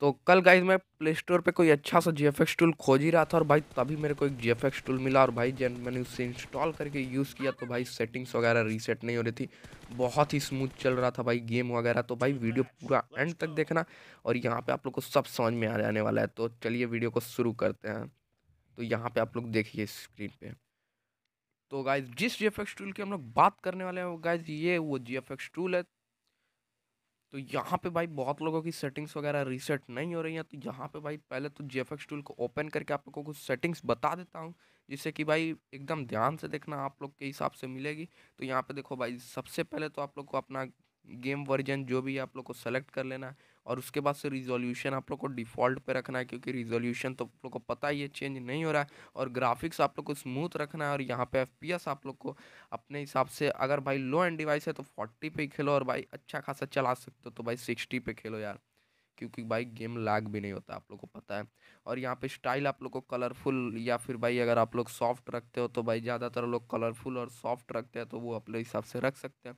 तो कल गाइज मैं प्ले स्टोर पर कोई अच्छा सा जी टूल खोज ही रहा था और भाई तभी मेरे को एक जी टूल मिला और भाई जैन मैंने उससे इंस्टॉल करके यूज़ किया तो भाई सेटिंग्स वगैरह रीसेट नहीं हो रही थी बहुत ही स्मूथ चल रहा था भाई गेम वगैरह तो भाई वीडियो पूरा एंड तक देखना और यहाँ पर आप लोग को सब समझ में आ जाने वाला है तो चलिए वीडियो को शुरू करते हैं तो यहाँ पर आप लोग देखिए स्क्रीन पर तो गाइज जिस जी टूल की हम लोग बात करने वाले हैं वो गाइज ये वो जी टूल है तो यहाँ पे भाई बहुत लोगों की सेटिंग्स वगैरह रीसेट नहीं हो रही हैं तो यहाँ पे भाई पहले तो जे टूल को ओपन करके आप लोगों को कुछ सेटिंग्स बता देता हूँ जिससे कि भाई एकदम ध्यान से देखना आप लोग के हिसाब से मिलेगी तो यहाँ पे देखो भाई सबसे पहले तो आप लोग को अपना गेम वर्जन जो भी आप लोग को सेलेक्ट कर लेना है और उसके बाद से रिजोल्यूशन आप लोग को डिफ़ॉल्ट पे रखना है क्योंकि रिजोल्यूशन तो आप लोग को पता ही है चेंज नहीं हो रहा है और ग्राफिक्स आप लोग को स्मूथ रखना है और यहाँ पे एफ आप लोग को अपने हिसाब से अगर भाई लो एंड डिवाइस है तो फोर्टी पे खेलो और भाई अच्छा खासा चला सकते हो तो भाई सिक्सटी पे खेलो यार क्योंकि भाई गेम लैग भी नहीं होता आप लोग को पता है और यहाँ पे स्टाइल आप लोग को कलरफुल या फिर भाई अगर आप लोग सॉफ्ट रखते हो तो भाई ज़्यादातर लोग कलरफुल और सॉफ्ट रखते हैं तो वो अपने हिसाब से रख सकते हैं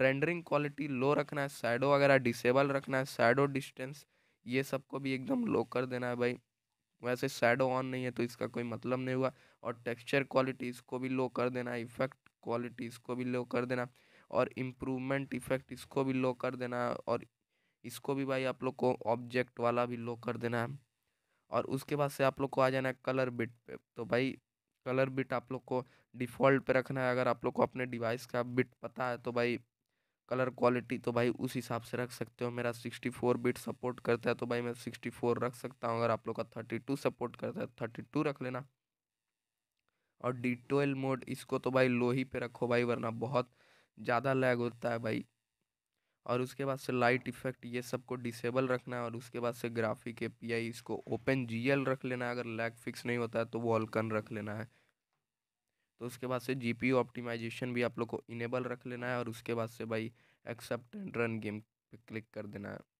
रेंडरिंग क्वालिटी लो रखना है साइडो वगैरह डिसेबल रखना है सैडो डिस्टेंस ये सबको भी एकदम लो कर देना है भाई वैसे साइडो ऑन नहीं है तो इसका कोई मतलब नहीं हुआ और टेक्सचर क्वालिटी इसको भी लो कर देना है इफेक्ट क्वालिटी इसको भी लो कर देना और इम्प्रूवमेंट इफेक्ट इसको भी लो कर देना और इसको भी भाई आप लोग को ऑब्जेक्ट वाला भी लो कर देना है और उसके बाद से आप लोग को आ जाना है कलर बिट पे तो भाई कलर बिट आप लोग को डिफ़ॉल्ट पे रखना है अगर आप लोग को अपने डिवाइस का बिट पता है तो भाई कलर क्वालिटी तो भाई उस हिसाब से रख सकते हो मेरा 64 बिट सपोर्ट करता है तो भाई मैं 64 रख सकता हूँ अगर आप लोग का 32 सपोर्ट करता है 32 तो रख लेना और डी ट्वेल्व मोड इसको तो भाई लो ही पे रखो भाई वरना बहुत ज़्यादा लैग होता है भाई और उसके बाद से लाइट इफेक्ट ये सब को डिसेबल रखना है और उसके बाद से ग्राफिक ए पी आई इसको ओपन जी एल रख लेना है अगर लैग फिक्स नहीं होता है तो वॉलकन रख लेना है तो उसके बाद से जी पी ऑप्टिमाइजेशन भी आप लोग को इनेबल रख लेना है और उसके बाद से भाई एक्सेप्ट रन गेम पे क्लिक कर देना है